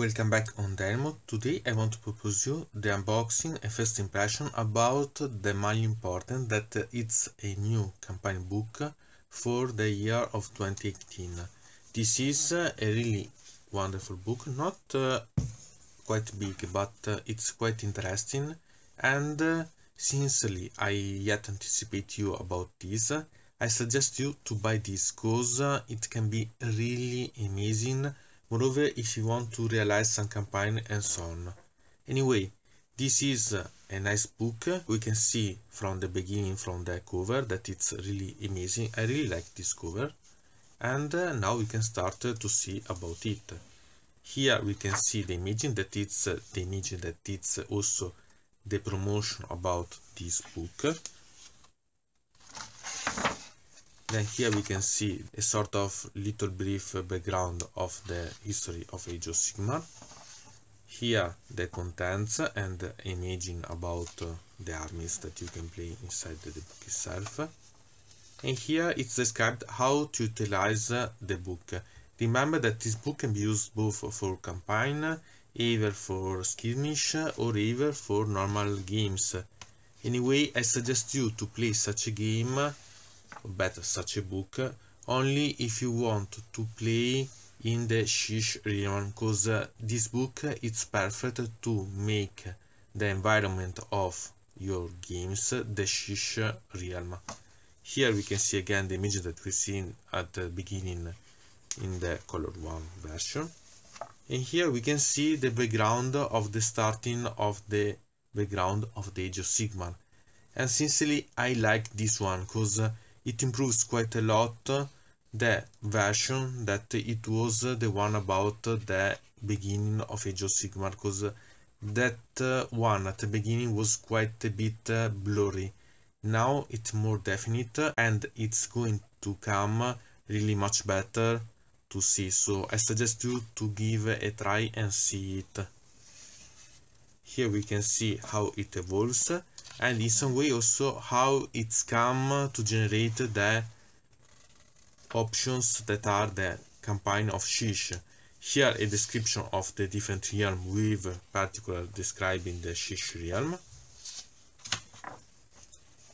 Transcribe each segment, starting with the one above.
Welcome back on Delmo. Today I want to propose you the unboxing and first impression about the Mali Important that it's a new campaign book for the year of 2018. This is a really wonderful book, not uh, quite big but uh, it's quite interesting and uh, sincerely I yet anticipate you about this. I suggest you to buy this cause uh, it can be really amazing moreover if you want to realize some campaign and so on. Anyway, this is a nice book, we can see from the beginning from the cover that it's really amazing, I really like this cover and uh, now we can start to see about it. Here we can see the imaging that it's uh, the imaging that it's also the promotion about this book then here we can see a sort of little brief background of the history of Age of Sigma. Here the contents and imaging about uh, the armies that you can play inside the book itself. And here it's described how to utilize uh, the book. Remember that this book can be used both for campaign, either for skirmish or even for normal games. Anyway, I suggest you to play such a game better such a book only if you want to play in the Shish realm because uh, this book is perfect to make the environment of your games the Shish realm. Here we can see again the image that we seen at the beginning in the color 1 version. And here we can see the background of the starting of the background of the Age of Sigmar. And sincerely I like this one because uh, it improves quite a lot the version that it was the one about the beginning of Age of Sigmar because that uh, one at the beginning was quite a bit uh, blurry now it's more definite and it's going to come really much better to see so I suggest you to give a try and see it here we can see how it evolves and in some way also how it's come to generate the options that are the campaign of Shish. Here a description of the different realm with particular describing the Shish realm.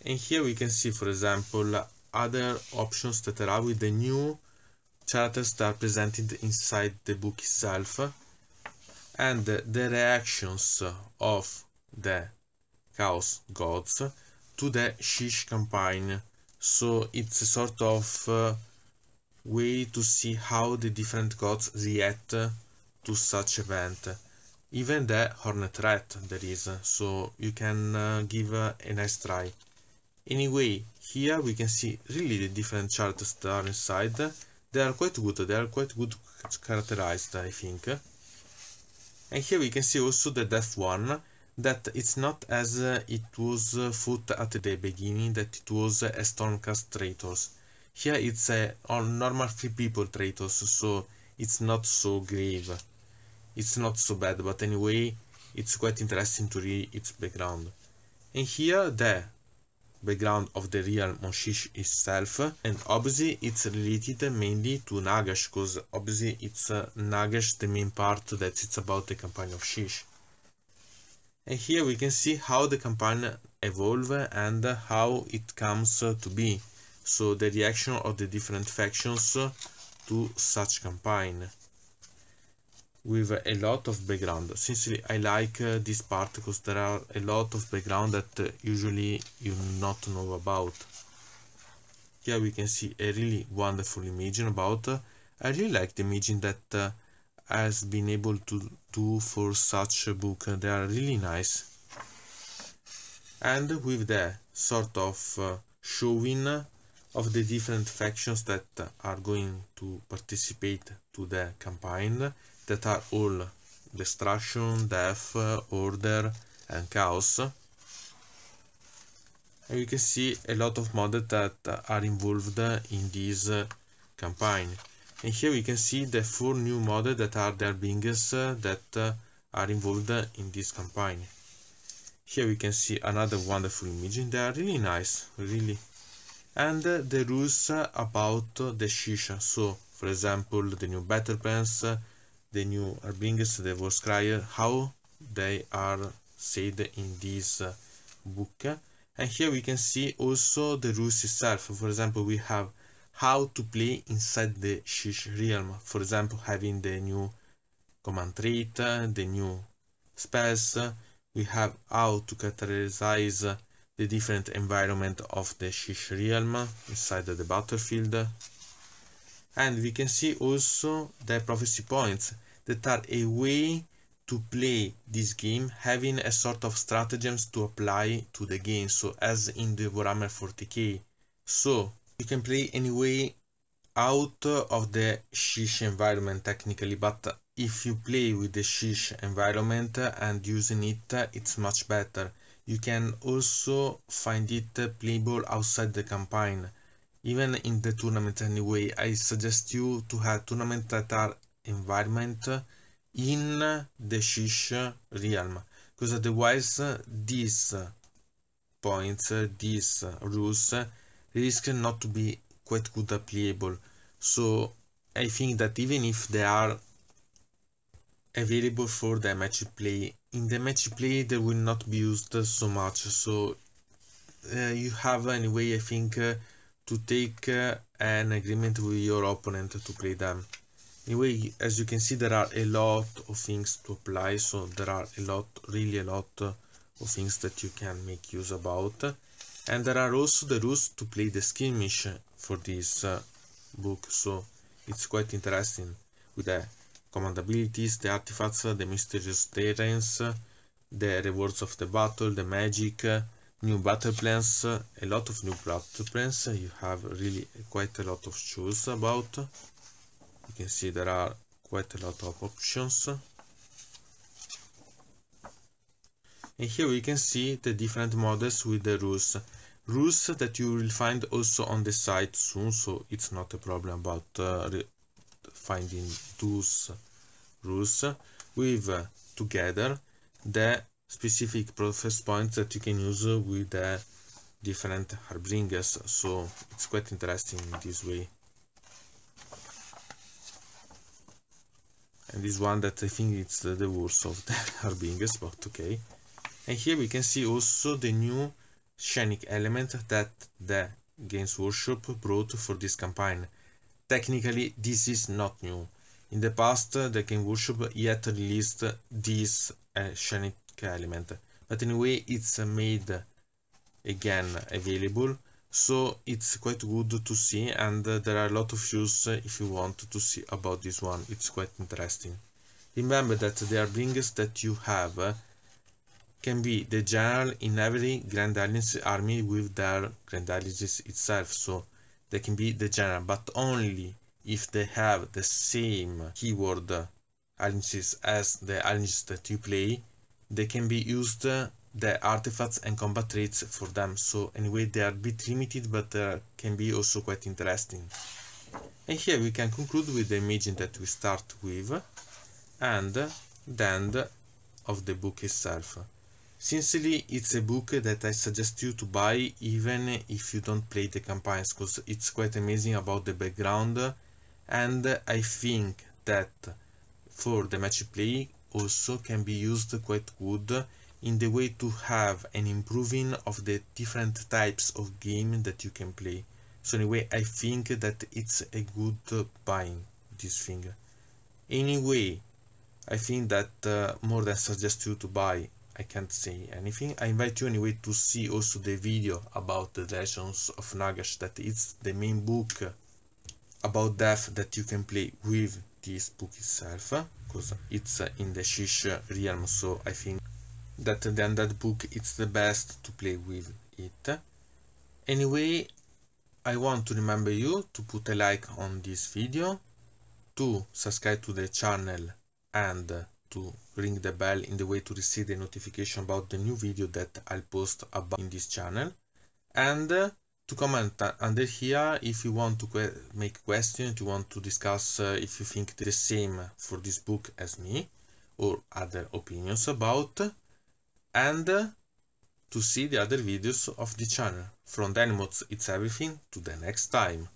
And here we can see, for example, other options that are with the new characters that are presented inside the book itself and the reactions of the Chaos Gods to the Shish campaign. So it's a sort of uh, way to see how the different gods react to such event. Even the Hornet Rat there is, so you can uh, give uh, a nice try. Anyway, here we can see really the different charts that are inside. They are quite good, they are quite good characterized, I think. And here we can see also the Death one, that it's not as uh, it was thought uh, at the beginning that it was uh, a Stormcast traitors. Here it's a normal free people traitors, so it's not so grave. It's not so bad, but anyway, it's quite interesting to read its background. And here the background of the real Monshish itself, and obviously it's related mainly to Nagash, because obviously it's uh, Nagash the main part that it's about the campaign of Shish and here we can see how the campaign evolve and how it comes to be so the reaction of the different factions to such campaign with a lot of background sincerely i like uh, this part because there are a lot of background that uh, usually you not know about here we can see a really wonderful image about uh, I really like the image that has been able to do for such a book. They are really nice. And with the sort of uh, showing of the different factions that are going to participate to the campaign that are all destruction, death, order and chaos. And you can see a lot of mods that are involved in this uh, campaign and here we can see the four new models that are their bringers uh, that uh, are involved in this campaign here we can see another wonderful image they are really nice really and uh, the rules about the shisha so for example the new battle plans the new bringers the war crier how they are said in this book and here we can see also the rules itself for example we have how to play inside the Shish realm. For example, having the new command trait, the new space, we have how to categorize the different environment of the Shish realm inside the battlefield. And we can see also the prophecy points that are a way to play this game having a sort of stratagems to apply to the game so as in the Warhammer 40k so you can play anyway out of the shish environment technically, but if you play with the shish environment and using it, it's much better. You can also find it playable outside the campaign, even in the tournament anyway. I suggest you to have tournament that are environment in the shish realm, because otherwise these points, these rules risk not to be quite good applicable. So I think that even if they are available for the match play, in the match play they will not be used so much. So uh, you have anyway, I think, uh, to take uh, an agreement with your opponent to play them. Anyway, as you can see, there are a lot of things to apply, so there are a lot, really a lot uh, of things that you can make use about and there are also the rules to play the skirmish for this uh, book so it's quite interesting with the command abilities the artifacts the mysterious terrains the rewards of the battle the magic new battle plans a lot of new battle plans you have really quite a lot of choose about you can see there are quite a lot of options and here we can see the different models with the rules rules that you will find also on the site soon so it's not a problem about uh, finding those rules with uh, together the specific process points that you can use with the different harbingers so it's quite interesting in this way and this one that I think it's the worst of the harbingers but okay and here we can see also the new scenic element that the Games Workshop brought for this campaign. Technically, this is not new. In the past, the Game Workshop yet released this uh, element, but anyway, it's made again available, so it's quite good to see, and there are a lot of views uh, if you want to see about this one. It's quite interesting. Remember that there are bringers that you have uh, can be the general in every Grand Alliance army with their Grand Alliances itself. So they can be the general, but only if they have the same keyword alliances as the alliances that you play, they can be used uh, the artifacts and combat traits for them. So anyway, they are a bit limited, but uh, can be also quite interesting. And here we can conclude with the image that we start with and the end of the book itself. Sincerely, it's a book that I suggest you to buy even if you don't play the campaigns, because it's quite amazing about the background and I think that for the match play also can be used quite good in the way to have an improving of the different types of game that you can play. So anyway, I think that it's a good buying this thing. Anyway, I think that uh, more than suggest you to buy I can't say anything. I invite you anyway to see also the video about the lessons of Nagash, that it's the main book about death that you can play with this book itself, because it's in the Shish realm, so I think that the Undead book it's the best to play with it. Anyway, I want to remember you to put a like on this video, to subscribe to the channel and to ring the bell in the way to receive the notification about the new video that I'll post about in this channel and uh, to comment uh, under here if you want to que make questions, you want to discuss uh, if you think the same for this book as me or other opinions about and uh, to see the other videos of the channel. From Dynamos it's everything, to the next time!